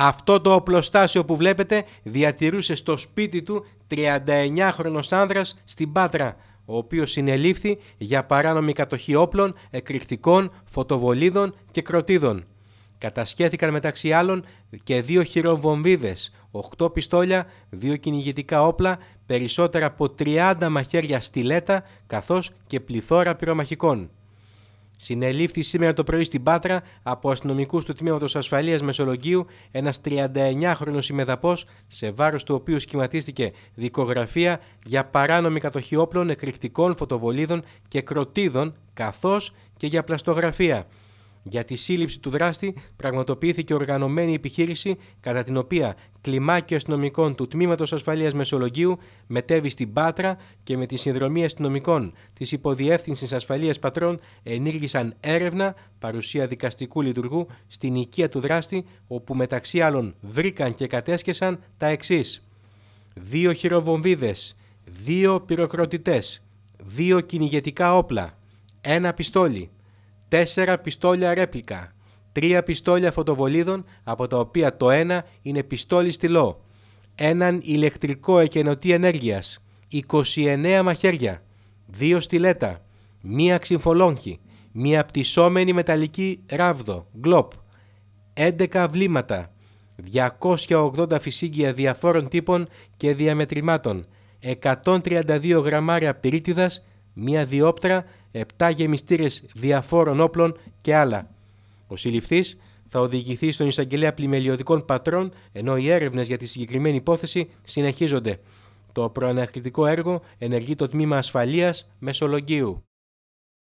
Αυτό το οπλοστάσιο που βλέπετε διατηρούσε στο σπίτι του 39χρονος άνδρας στην Πάτρα, ο οποίος συνελήφθη για παράνομη κατοχή όπλων, εκρηκτικών, φωτοβολίδων και κροτίδων. Κατασχέθηκαν μεταξύ άλλων και δύο χειροβομβίδες, 8 πιστόλια, δύο κυνηγητικά όπλα, περισσότερα από 30 μαχαίρια στιλέτα καθώς και πληθώρα πυρομαχικών. Συνελήφθη σήμερα το πρωί στην Πάτρα από αστυνομικούς του Τμήματος ασφαλείας Μεσολογγίου ένας 39χρονο ημεδαπός, σε βάρος του οποίου σχηματίστηκε δικογραφία για παράνομη κατοχή όπλων, εκρηκτικών φωτοβολίδων και κροτίδων, καθώς και για πλαστογραφία. Για τη σύλληψη του δράστη πραγματοποιήθηκε οργανωμένη επιχείρηση κατά την οποία κλιμάκιο αστυνομικών του Τμήματος Ασφαλείας Μεσολογίου μετέβη στην Πάτρα και με τη συνδρομή αστυνομικών της Υποδιεύθυνσης Ασφαλείας Πατρών ενήργησαν έρευνα παρουσία δικαστικού λειτουργού στην οικία του δράστη, όπου μεταξύ άλλων βρήκαν και κατέσχεσαν τα εξής: δύο χειροβομβίδες, δύο πυροκροτητές, δύο κυνηγετικά όπλα, ένα πιστόλι, τέσσερα πιστόλια ρέπλικα, τρία πιστόλια φωτοβολίδων από τα οποία το ένα είναι πιστόλι στυλό, έναν ηλεκτρικό εκενωτή ενέργειας, 29 μαχαίρια, δύο στυλέτα, μία ξυμφολόγχη, μία πτυσσόμενη μεταλλική ράβδο, γκλόπ, 11 βλήματα, 280 φυσίγγια διαφόρων τύπων και διαμετρημάτων, 132 γραμμάρια πυρίτιδας, μία διόπτρα 7 γεμιστήρες διαφόρων όπλων και άλλα. Ο συλληφθής θα οδηγηθεί στον εισαγγελέα πλημελιωδικών πατρών, ενώ οι έρευνες για τη συγκεκριμένη υπόθεση συνεχίζονται. Το προανακριτικό έργο ενεργεί το Τμήμα Ασφαλείας Μεσολογγίου.